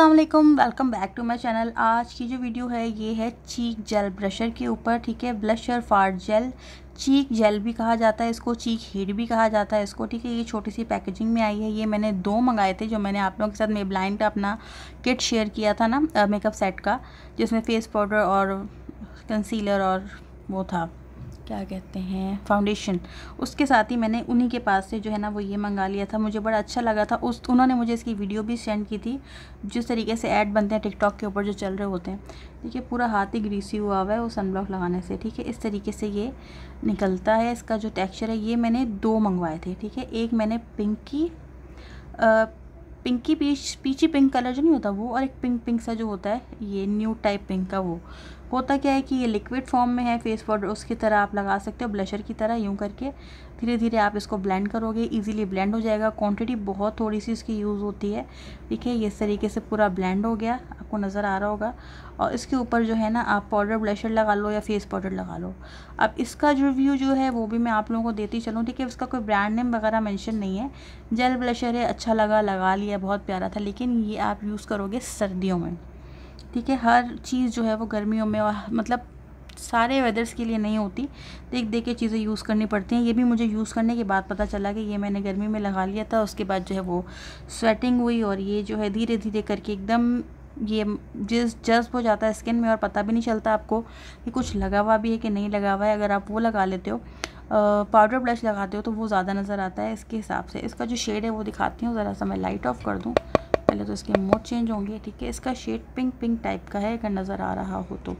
अल्लाम welcome back to my channel आज की जो वीडियो है ये है चीक जेल ब्रशर के ऊपर ठीक है ब्लशर फार जेल चीक जेल भी कहा जाता है इसको चीक हीट भी कहा जाता है इसको ठीक है ये छोटी सी पैकेजिंग में आई है ये मैंने दो मंगाए थे जो मैंने आप लोगों के साथ मेबलाइन का अपना किट शेयर किया था ना मेकअप सेट का जिसमें फेस पाउडर और कंसीलर और वो था क्या कहते हैं फाउंडेशन उसके साथ ही मैंने उन्हीं के पास से जो है ना वो ये मंगा लिया था मुझे बड़ा अच्छा लगा था उस उन्होंने मुझे इसकी वीडियो भी सेंड की थी जिस तरीके से ऐड बनते हैं टिकटॉक के ऊपर जो चल रहे होते हैं देखिए पूरा हाथ ही ग्रीसी हुआ हुआ है वो सनब्लॉक लगाने से ठीक है इस तरीके से ये निकलता है इसका जो टेक्स्चर है ये मैंने दो मंगवाए थे ठीक है एक मैंने pinky pinky peach peachy pink colour जो नहीं होता वो और एक पिंक पिंक सा जो होता है ये न्यू टाइप पिंक का वो होता क्या है कि ये लिक्विड फॉर्म में है फेस पाउडर उसकी तरह आप लगा सकते हो ब्लशर की तरह यूं करके धीरे धीरे आप इसको ब्लेंड करोगे इजीली ब्लेंड हो जाएगा क्वांटिटी बहुत थोड़ी सी इसकी यूज़ होती है ठीक है इस तरीके से पूरा ब्लेंड हो गया आपको नज़र आ रहा होगा और इसके ऊपर जो है ना आप पाउडर ब्लशर लगा लो या फेस पाउडर लगा लो अब इसका रिव्यू जो है वो भी मैं आप लोगों को देती चलूँ ठीक है उसका कोई ब्रांड नेम वगैरह मैंशन नहीं है जेल ब्लशर है अच्छा लगा लगा लिया बहुत प्यारा था लेकिन ये आप यूज़ करोगे सर्दियों में ठीक है हर चीज़ जो है वो गर्मियों में मतलब सारे वेदर्स के लिए नहीं होती देख देख के चीज़ें यूज़ करनी पड़ती हैं ये भी मुझे यूज़ करने के बाद पता चला कि ये मैंने गर्मी में लगा लिया था उसके बाद जो है वो स्वेटिंग हुई और ये जो है धीरे धीरे करके एकदम ये जिस जज्ब हो जाता है स्किन में और पता भी नहीं चलता आपको कि कुछ लगा हुआ भी है कि नहीं लगा हुआ है अगर आप वो लगा लेते हो पाउडर ब्लश लगाते हो तो वो ज़्यादा नज़र आता है इसके हिसाब से इसका जो शेड है वो दिखाती हूँ ज़रा सा मैं लाइट ऑफ कर दूँ पहले तो इसके मोड चेंज होंगे ठीक है इसका शेड पिंक पिंक टाइप का है अगर नज़र आ रहा हो तो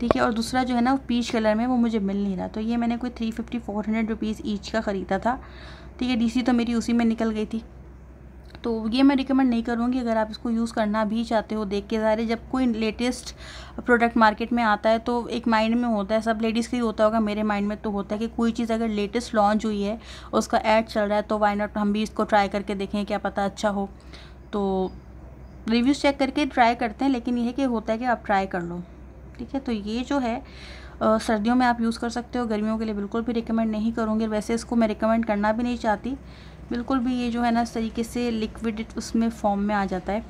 ठीक है और दूसरा जो है ना पीच कलर में वो मुझे मिल नहीं रहा तो ये मैंने कोई three fifty four hundred rupees each का ख़रीदा था ठीक है डीसी तो मेरी उसी में निकल गई थी तो ये मैं रिकमेंड नहीं करूँगी अगर आप इसको यूज़ करना भी चाहते हो देख के ज़ाहिर जब कोई लेटेस्ट प्रोडक्ट मार्केट में आता है तो एक माइंड में होता है सब लेडीज़ का ही होता होगा मेरे माइंड में तो होता है कि कोई चीज़ अगर लेटेस्ट लॉन्च हुई है उसका ऐड चल रहा है तो वाई नॉट हम भी इसको ट्राई करके देखें क्या पता अच्छा हो तो रिव्यूज़ चेक करके ट्राई करते हैं लेकिन यह कि होता है कि आप ट्राई कर लो ठीक है तो ये जो है आ, सर्दियों में आप यूज़ कर सकते हो गर्मियों के लिए बिल्कुल भी रिकमेंड नहीं करूँगी वैसे इसको मैं रिकमेंड करना भी नहीं चाहती बिल्कुल भी ये जो है ना इस तरीके से लिक्विड उसमें फॉर्म में आ जाता है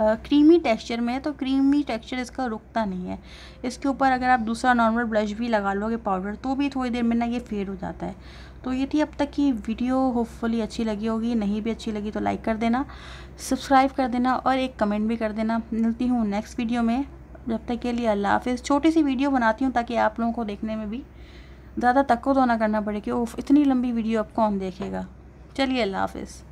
क्रीमी टेक्सचर में है तो क्रीमी टेक्सचर इसका रुकता नहीं है इसके ऊपर अगर आप दूसरा नॉर्मल ब्लश भी लगा लोगे पाउडर तो भी थोड़ी देर में ना ये फेड हो जाता है तो ये थी अब तक की वीडियो होपफुली अच्छी लगी होगी नहीं भी अच्छी लगी तो लाइक कर देना सब्सक्राइब कर देना और एक कमेंट भी कर देना मिलती हूँ नेक्स्ट वीडियो में जब तक के लिए अल्लाह हाफिज़ छोटी सी वीडियो बनाती हूँ ताकि आप लोगों को देखने में भी ज़्यादा तक्को तो ना करना पड़े कि ओफ इतनी लंबी वीडियो आप कौन देखेगा चलिए अल्लाह हाफिज़